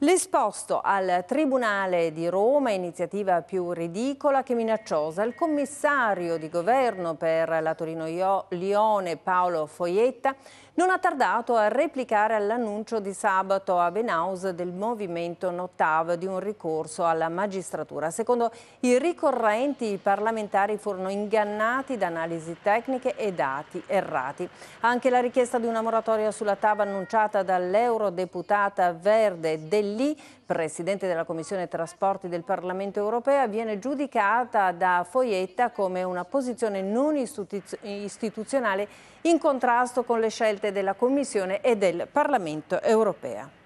L'esposto al Tribunale di Roma, iniziativa più ridicola che minacciosa, il commissario di governo per la Torino-Lione Paolo Foietta non ha tardato a replicare all'annuncio di sabato a Benaus del movimento Notav di un ricorso alla magistratura. Secondo i ricorrenti i parlamentari furono ingannati da analisi tecniche e dati errati. Anche la richiesta di una moratoria sulla TAV annunciata dall'eurodeputata verde del Castelli, presidente della Commissione Trasporti del Parlamento Europeo, viene giudicata da Foietta come una posizione non istituzionale in contrasto con le scelte della Commissione e del Parlamento Europeo.